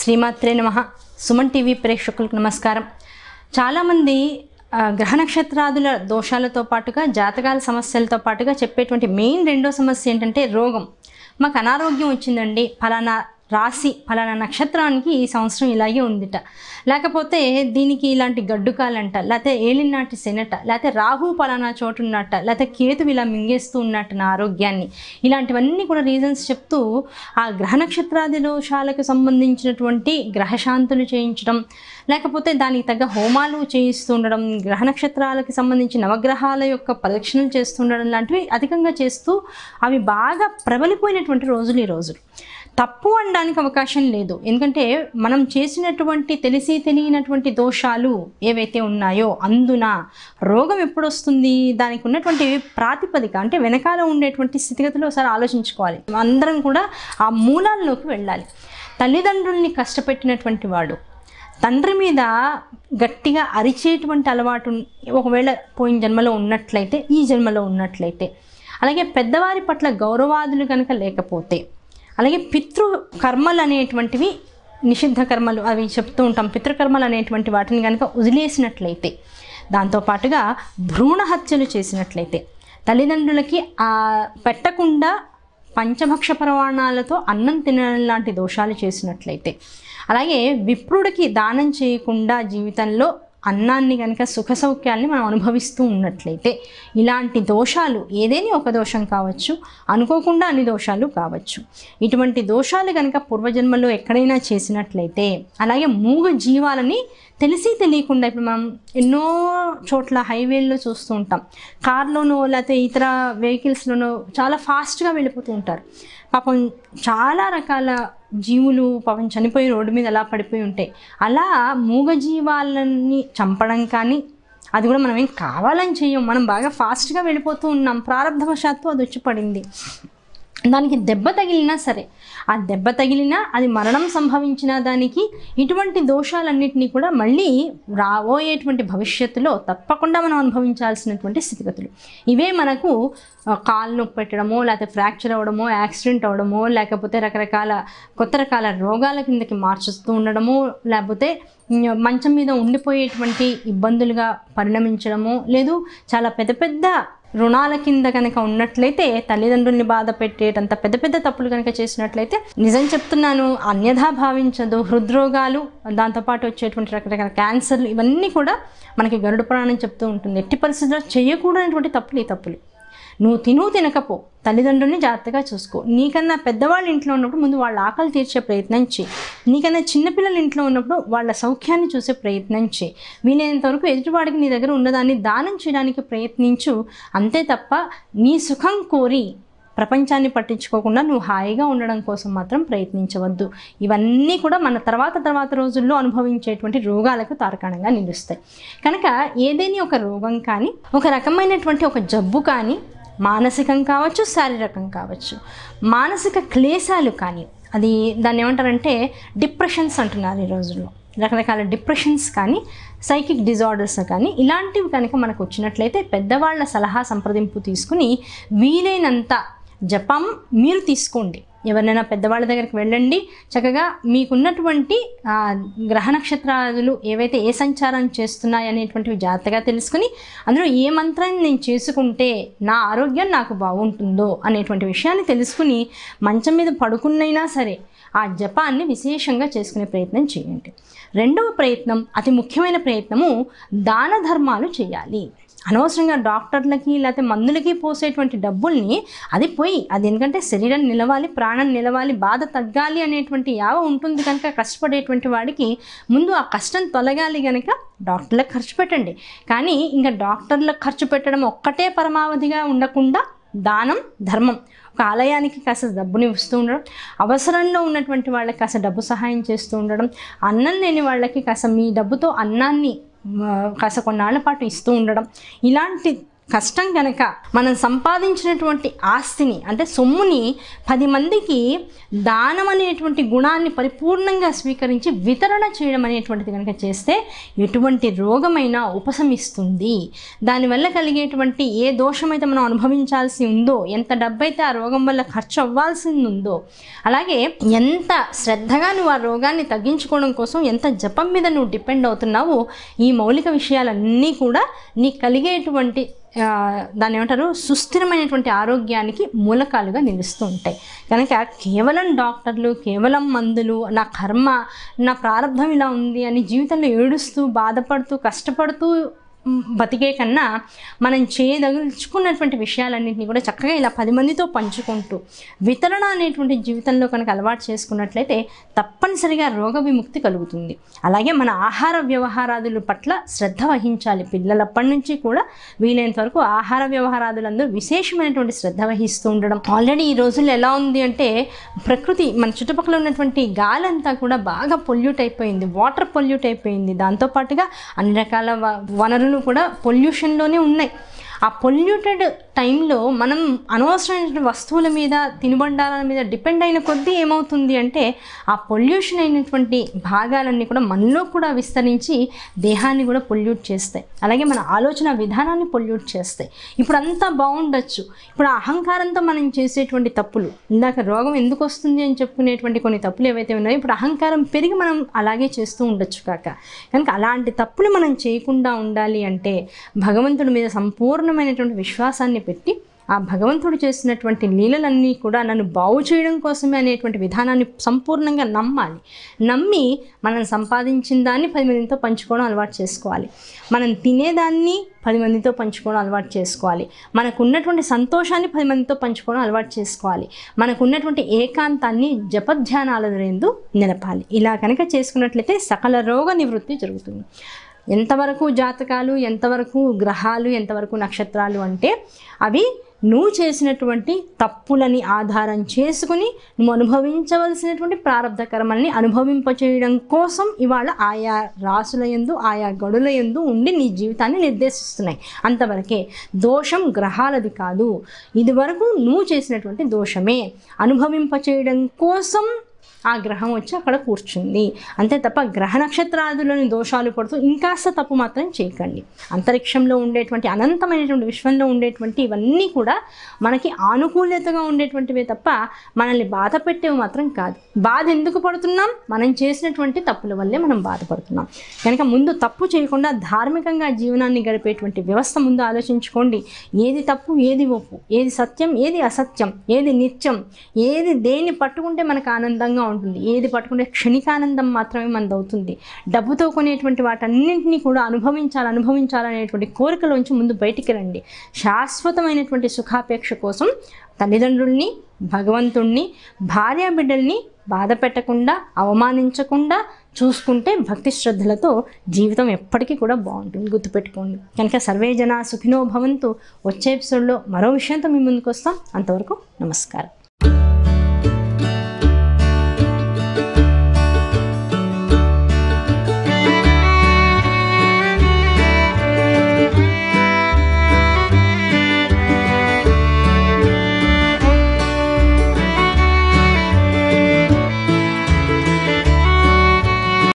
శ్రీమాత్రే నమ సుమన్ టీవీ ప్రేక్షకులకు నమస్కారం చాలామంది గ్రహ నక్షత్రాదుల దోషాలతో పాటుగా జాతకాల సమస్యలతో పాటుగా చెప్పేటువంటి మెయిన్ రెండో సమస్య ఏంటంటే రోగం మాకు అనారోగ్యం వచ్చిందండి ఫలానా రాశి ఫలానా నక్షత్రానికి ఈ సంవత్సరం ఇలాగే ఉందిట లేకపోతే దీనికి ఇలాంటి గడ్డుకాలంట లేకపోతే ఏలినాటి శనట లేకపోతే రాహు ఫలానా చోటు ఉన్నట్ట లేకపోతే కేతు ఇలా మింగేస్తూ ఉన్నట్టు నా ఆరోగ్యాన్ని ఇలాంటివన్నీ కూడా రీజన్స్ చెప్తూ ఆ గ్రహ నక్షత్రాది దోషాలకు సంబంధించినటువంటి గ్రహశాంతులు చేయించడం లేకపోతే దానికి తగ్గ హోమాలు చేయిస్తూ ఉండడం గ్రహ నక్షత్రాలకు సంబంధించి నవగ్రహాల యొక్క ప్రదక్షిణలు చేస్తుండడం లాంటివి అధికంగా చేస్తూ అవి బాగా ప్రబలిపోయినటువంటి రోజులు ఈ రోజులు తప్పు అనడానికి అవకాశం లేదు ఎందుకంటే మనం చేసినటువంటి తెలిసి తెలియనటువంటి దోషాలు ఏవైతే ఉన్నాయో అందున రోగం ఎప్పుడు వస్తుంది దానికి ఉన్నటువంటి ప్రాతిపదిక అంటే వెనకాల ఉండేటువంటి స్థితిగతులు ఒకసారి ఆలోచించుకోవాలి అందరం కూడా ఆ మూలాల్లోకి వెళ్ళాలి తల్లిదండ్రుల్ని కష్టపెట్టినటువంటి వాడు తండ్రి మీద గట్టిగా అరిచేటువంటి అలవాటు ఒకవేళ పోయిన జన్మలో ఉన్నట్లయితే ఈ జన్మలో ఉన్నట్లయితే అలాగే పెద్దవారి పట్ల గౌరవాదులు కనుక లేకపోతే అలాగే పితృ కర్మలు అనేటువంటివి నిషిద్ధ కర్మలు అవి చెప్తూ ఉంటాం పితృకర్మలు అనేటువంటి వాటిని కనుక వదిలేసినట్లయితే దాంతోపాటుగా భ్రూణ హత్యలు చేసినట్లయితే తల్లిదండ్రులకి పెట్టకుండా పంచభక్ష ప్రమాణాలతో అన్నం తినడం లాంటి దోషాలు చేసినట్లయితే అలాగే విప్రుడికి దానం చేయకుండా జీవితంలో అన్నాన్ని కనుక సుఖ సౌఖ్యాల్ని మనం అనుభవిస్తూ ఉన్నట్లయితే ఇలాంటి దోషాలు ఏదేని ఒక దోషం కావచ్చు అనుకోకుండా అన్ని దోషాలు కావచ్చు ఇటువంటి దోషాలు కనుక పూర్వజన్మలో ఎక్కడైనా చేసినట్లయితే అలాగే మూగ జీవాలని తెలిసి తెలియకుండా ఇప్పుడు మనం ఎన్నో చోట్ల హైవేల్లో చూస్తూ ఉంటాం కార్లోనో లేకపోతే ఇతర వెహికల్స్లోనో చాలా ఫాస్ట్గా వెళ్ళిపోతూ ఉంటారు పాపం చాలా రకాల జీవులు పాపం చనిపోయి రోడ్డు మీద అలా పడిపోయి ఉంటాయి అలా మూగజీవాలని చంపడం కానీ అది కూడా మనం ఏం కావాలని చెయ్యం మనం బాగా ఫాస్ట్గా వెళ్ళిపోతూ ఉన్నాం ప్రారంభవశాత్తు అది వచ్చి పడింది దానికి దెబ్బ తగిలినా సరే ఆ దెబ్బ తగిలినా అది మరణం సంభవించిన దానికి ఇటువంటి దోషాలన్నింటినీ కూడా మళ్ళీ రాబోయేటువంటి భవిష్యత్తులో తప్పకుండా మనం అనుభవించాల్సినటువంటి స్థితిగతులు ఇవే మనకు కాలు నొప్పి పెట్టడమో లేకపోతే ఫ్రాక్చర్ అవ్వడమో యాక్సిడెంట్ అవ్వడమో లేకపోతే రకరకాల కొత్త రకాల రోగాల కిందకి మార్చుస్తూ ఉండడము లేకపోతే మంచం మీద ఉండిపోయేటువంటి ఇబ్బందులుగా పరిణమించడము లేదు చాలా పెద్ద పెద్ద రుణాల కింద కనుక ఉన్నట్లయితే తల్లిదండ్రుల్ని బాధ పెట్టేటంత పెద్ద పెద్ద తప్పులు కనుక చేసినట్లయితే నిజం చెప్తున్నాను అన్యథా భావించదు హృద్రోగాలు దాంతోపాటు వచ్చేటువంటి రకరకాల క్యాన్సర్లు ఇవన్నీ కూడా మనకి గరుడు ప్రాణం చెప్తూ ఉంటుంది ఎట్టి పరిస్థితుల్లో చేయకూడనటువంటి తప్పులు ఈ తప్పులు నువ్వు తిను తినకపో తల్లిదండ్రుల్ని జాగ్రత్తగా చూసుకో నీకన్నా పెద్దవాళ్ళ ఇంట్లో ఉన్నప్పుడు ముందు వాళ్ళ ఆకలి తీర్చే ప్రయత్నం చేయి నీకన్నా చిన్నపిల్లల ఇంట్లో ఉన్నప్పుడు వాళ్ళ సౌఖ్యాన్ని చూసే ప్రయత్నం చేయి వీలైనంత వరకు ఎదుటివాడికి నీ దగ్గర ఉన్నదాన్ని దానం చేయడానికి ప్రయత్నించు అంతే తప్ప నీ సుఖం కోరి ప్రపంచాన్ని పట్టించుకోకుండా నువ్వు హాయిగా ఉండడం కోసం మాత్రం ప్రయత్నించవద్దు ఇవన్నీ కూడా మన తర్వాత తర్వాత రోజుల్లో అనుభవించేటువంటి రోగాలకు తారకాణంగా నిలుస్తాయి కనుక ఏదైనా ఒక రోగం కానీ ఒక రకమైనటువంటి ఒక జబ్బు కానీ మానసికం కావచ్చు శారీరకం కావచ్చు మానసిక క్లేశాలు కానీ అది దాన్ని ఏమంటారంటే డిప్రెషన్స్ అంటున్నారు ఈ రోజుల్లో రకరకాల డిప్రెషన్స్ కానీ సైకిక్ డిజార్డర్స్ కానీ ఇలాంటివి కనుక మనకు వచ్చినట్లయితే పెద్దవాళ్ళ సలహా సంప్రదింపు తీసుకుని వీలైనంత జపం మీరు తీసుకోండి ఎవరినైనా పెద్దవాళ్ళ దగ్గరికి వెళ్ళండి చక్కగా మీకున్నటువంటి గ్రహ నక్షత్రాలు ఏవైతే ఏ సంచారం చేస్తున్నాయి అనేటువంటివి జాగ్రత్తగా తెలుసుకుని అందులో ఏ మంత్రాన్ని నేను చేసుకుంటే నా ఆరోగ్యం నాకు బాగుంటుందో అనేటువంటి విషయాన్ని తెలుసుకుని మంచం మీద పడుకున్నైనా సరే ఆ జపాన్ని విశేషంగా చేసుకునే ప్రయత్నం చేయండి రెండవ ప్రయత్నం అతి ముఖ్యమైన ప్రయత్నము దాన ధర్మాలు చేయాలి అనవసరంగా డాక్టర్లకి లేకపోతే మందులకి పోసేటువంటి డబ్బుల్ని అది పోయి అది ఎందుకంటే శరీరం నిలవాలి ప్రాణం నిలవాలి బాధ తగ్గాలి అనేటువంటి యావ ఉంటుంది కనుక కష్టపడేటువంటి వాడికి ముందు ఆ కష్టం తొలగాలి కనుక డాక్టర్లకు ఖర్చు పెట్టండి కానీ ఇంకా డాక్టర్లకు ఖర్చు పెట్టడం ఒక్కటే పరమావధిగా ఉండకుండా దానం ధర్మం ఒక ఆలయానికి కాస్త డబ్బుని ఇస్తూ ఉండడం అవసరంలో ఉన్నటువంటి వాళ్ళకి కాస్త డబ్బు సహాయం చేస్తూ ఉండడం అన్నం లేని వాళ్ళకి కాస్త మీ డబ్బుతో అన్నాన్ని కాస్త కొన్నాళ్ళ పాటు ఇస్తూ ఉండడం ఇలాంటి కష్టం కనుక మనం సంపాదించినటువంటి ఆస్తిని అంటే సొమ్ముని పది మందికి దానం అనేటువంటి గుణాన్ని పరిపూర్ణంగా స్వీకరించి వితరణ చేయడం అనేటువంటిది కనుక చేస్తే ఎటువంటి రోగమైనా ఉపశమిస్తుంది దానివల్ల కలిగేటువంటి ఏ దోషమైతే మనం అనుభవించాల్సి ఉందో ఎంత డబ్బైతే ఆ రోగం వల్ల ఖర్చు అవ్వాల్సింది ఉందో అలాగే ఎంత శ్రద్ధగా నువ్వు ఆ రోగాన్ని తగ్గించుకోవడం కోసం ఎంత జపం మీద నువ్వు డిపెండ్ అవుతున్నావో ఈ మౌలిక విషయాలన్నీ కూడా నీకు కలిగేటువంటి దాన్ని ఏమంటారు సుస్థిరమైనటువంటి ఆరోగ్యానికి మూలకాలుగా నిలుస్తూ ఉంటాయి కనుక కేవలం డాక్టర్లు కేవలం మందులు నా కర్మ నా ప్రారంభం ఇలా ఉంది అని జీవితంలో ఏడుస్తూ బాధపడుతూ కష్టపడుతూ బతికే కన్నా మనం చేయదలుచుకున్నటువంటి విషయాలన్నింటినీ కూడా చక్కగా ఇలా పది మందితో పంచుకుంటూ వితరణ అనేటువంటి జీవితంలో కనుక అలవాటు చేసుకున్నట్లయితే తప్పనిసరిగా రోగ విముక్తి కలుగుతుంది అలాగే మన ఆహార వ్యవహారాదుల పట్ల శ్రద్ధ వహించాలి పిల్లలప్పటి నుంచి కూడా వీలైనంత వరకు ఆహార వ్యవహారాదులందరూ విశేషమైనటువంటి శ్రద్ధ వహిస్తూ ఉండడం ఆల్రెడీ ఈ రోజుల్లో ఎలా ఉంది అంటే ప్రకృతి మన చుట్టుపక్కల ఉన్నటువంటి గాలంతా కూడా బాగా పొల్యూట్ అయిపోయింది వాటర్ పొల్యూట్ అయిపోయింది దాంతోపాటుగా అన్ని రకాల వనరులు కూడా పొల్యూషన్లోనే ఉన్నాయి ఆ పొల్యూటెడ్ టైంలో మనం అనవసరమైన వస్తువుల మీద తినుబండాల మీద డిపెండ్ అయిన కొద్దీ ఏమవుతుంది అంటే ఆ పొల్యూషన్ అయినటువంటి భాగాలన్నీ కూడా మనలో కూడా విస్తరించి దేహాన్ని కూడా పొల్యూట్ చేస్తాయి అలాగే మన ఆలోచన విధానాన్ని పొల్యూట్ చేస్తాయి ఇప్పుడు అంతా బాగుండొచ్చు ఇప్పుడు అహంకారంతో మనం చేసేటువంటి తప్పులు ఇందాక రోగం ఎందుకు వస్తుంది అని చెప్పుకునేటువంటి కొన్ని తప్పులు ఏవైతే ఉన్నాయో ఇప్పుడు అహంకారం పెరిగి మనం అలాగే చేస్తూ ఉండొచ్చు కాక కనుక అలాంటి తప్పులు మనం చేయకుండా ఉండాలి అంటే భగవంతుడి మీద సంపూర్ణ పరిపూర్ణమైనటువంటి విశ్వాసాన్ని పెట్టి ఆ భగవంతుడు చేసినటువంటి లీలలన్నీ కూడా నన్ను బాగు చేయడం కోసమే అనేటువంటి విధానాన్ని సంపూర్ణంగా నమ్మాలి నమ్మి మనం సంపాదించిన దాన్ని పది మందితో పంచుకోవడం అలవాటు చేసుకోవాలి మనం తినేదాన్ని పది మందితో పంచుకోవడం అలవాటు చేసుకోవాలి మనకు ఉన్నటువంటి సంతోషాన్ని పది మందితో పంచుకోవడం అలవాటు చేసుకోవాలి మనకు ఉన్నటువంటి ఏకాంతాన్ని జపధ్యానాల ఎందు నిలపాలి ఇలా కనుక చేసుకున్నట్లయితే సకల రోగ నివృత్తి జరుగుతుంది ఎంతవరకు జాతకాలు ఎంతవరకు గ్రహాలు ఎంతవరకు నక్షత్రాలు అంటే అవి నువ్వు చేసినటువంటి తప్పులని ఆధారం చేసుకుని నువ్వు అనుభవించవలసినటువంటి ప్రారంభ కర్మల్ని అనుభవింపచేయడం కోసం ఇవాళ ఆయా రాసుల ఎందు ఆయా గడుల ఎందు ఉండి నీ జీవితాన్ని నిర్దేశిస్తున్నాయి అంతవరకే దోషం గ్రహాలది కాదు ఇదివరకు నువ్వు చేసినటువంటి దోషమే అనుభవింపచేయడం కోసం ఆ గ్రహం వచ్చి అక్కడ కూర్చుంది అంతే తప్ప గ్రహ నక్షత్రాదులోని దోషాలు పడుతూ ఇంకాస్త తప్పు మాత్రం చేయకండి అంతరిక్షంలో ఉండేటువంటి అనంతమైనటువంటి విశ్వంలో ఉండేటువంటి ఇవన్నీ కూడా మనకి ఆనుకూల్యతగా ఉండేటువంటివే తప్ప మనల్ని బాధ పెట్టేవి మాత్రం కాదు బాధ ఎందుకు పడుతున్నాం మనం చేసినటువంటి తప్పుల వల్లే మనం బాధపడుతున్నాం కనుక ముందు తప్పు చేయకుండా ధార్మికంగా జీవనాన్ని గడిపేటువంటి వ్యవస్థ ముందు ఆలోచించుకోండి ఏది తప్పు ఏది ఒప్పు ఏది సత్యం ఏది అసత్యం ఏది నిత్యం ఏది దేన్ని పట్టుకుంటే మనకు ఆనందంగా ఉంటుంది ఏది పట్టుకుంటే క్షణికానందం మాత్రమే మనది అవుతుంది డబ్బుతో కొనేటువంటి వాటన్నింటినీ కూడా అనుభవించాలి అనుభవించాలనేటువంటి కోరికలోంచి ముందు బయటికి రండి శాశ్వతమైనటువంటి సుఖాపేక్ష కోసం తల్లిదండ్రుల్ని భగవంతుణ్ణి భార్యాబిడ్డల్ని బాధ పెట్టకుండా అవమానించకుండా చూసుకుంటే భక్తి శ్రద్ధలతో జీవితం ఎప్పటికీ కూడా బాగుంటుంది గుర్తుపెట్టుకోండి కనుక సర్వే జన సుఖినో భవంతు వచ్చే ఎపిసోడ్లో మరో విషయంతో మీ ముందుకు వస్తాం అంతవరకు నమస్కారం